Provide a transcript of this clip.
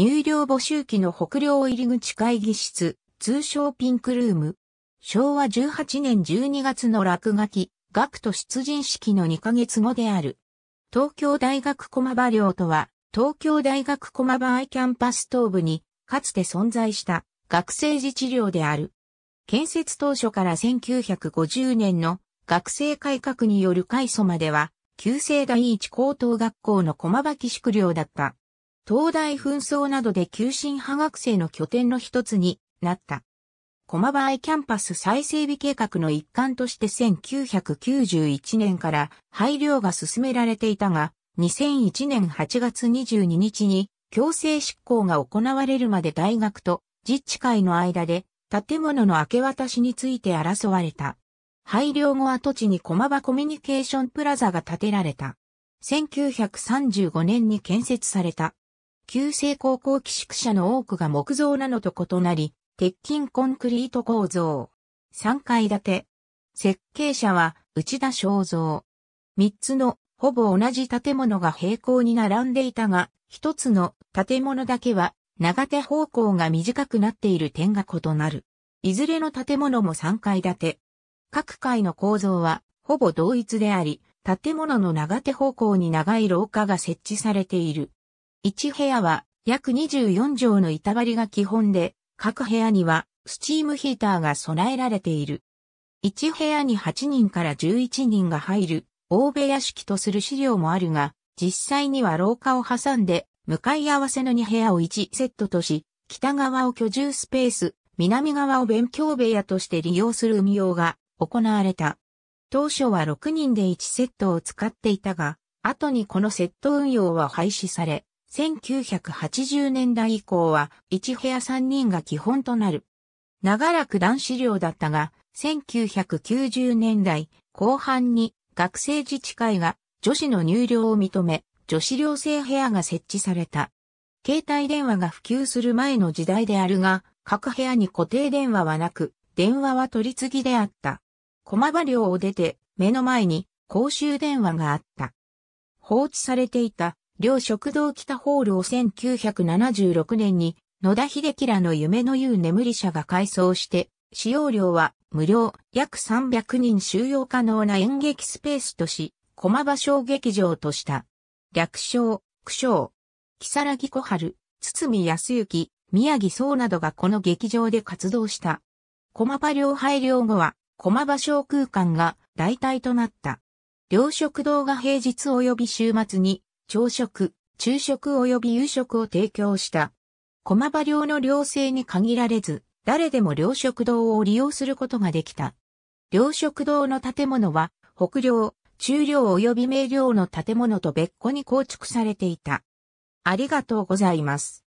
入寮募集期の北寮入口会議室、通称ピンクルーム。昭和18年12月の落書き、学徒出陣式の2ヶ月後である。東京大学駒場寮とは、東京大学駒場アイキャンパス東部に、かつて存在した学生自治寮である。建設当初から1950年の学生改革による改祖までは、旧制第一高等学校の駒場寄宿寮だった。東大紛争などで急進派学生の拠点の一つになった。駒場アイキャンパス再整備計画の一環として1991年から配慮が進められていたが、2001年8月22日に強制執行が行われるまで大学と自治会の間で建物の明け渡しについて争われた。配慮後跡地に駒場コミュニケーションプラザが建てられた。1935年に建設された。旧制高校寄宿舎の多くが木造なのと異なり、鉄筋コンクリート構造。3階建て。設計者は内田正造。3つのほぼ同じ建物が平行に並んでいたが、1つの建物だけは長手方向が短くなっている点が異なる。いずれの建物も3階建て。各階の構造はほぼ同一であり、建物の長手方向に長い廊下が設置されている。1部屋は約24畳の板張りが基本で、各部屋にはスチームヒーターが備えられている。1部屋に8人から11人が入る、大部屋式とする資料もあるが、実際には廊下を挟んで、向かい合わせの2部屋を1セットとし、北側を居住スペース、南側を勉強部屋として利用する運用が行われた。当初は6人で1セットを使っていたが、後にこのセット運用は廃止され、1980年代以降は1部屋3人が基本となる。長らく男子寮だったが、1990年代後半に学生自治会が女子の入寮を認め、女子寮生部屋が設置された。携帯電話が普及する前の時代であるが、各部屋に固定電話はなく、電話は取り次ぎであった。駒場寮を出て、目の前に公衆電話があった。放置されていた両食堂北ホールを1976年に野田秀樹らの夢の言う眠り者が改装して、使用料は無料、約300人収容可能な演劇スペースとし、駒場小劇場とした。略称、苦笑。木更木小春、堤康幸、宮城総などがこの劇場で活動した。駒場両廃領後は、駒場小空間が代替となった。両食堂が平日及び週末に朝食、昼食及び夕食を提供した。駒場寮の寮生に限られず、誰でも寮食堂を利用することができた。寮食堂の建物は、北寮、中寮及び明寮の建物と別個に構築されていた。ありがとうございます。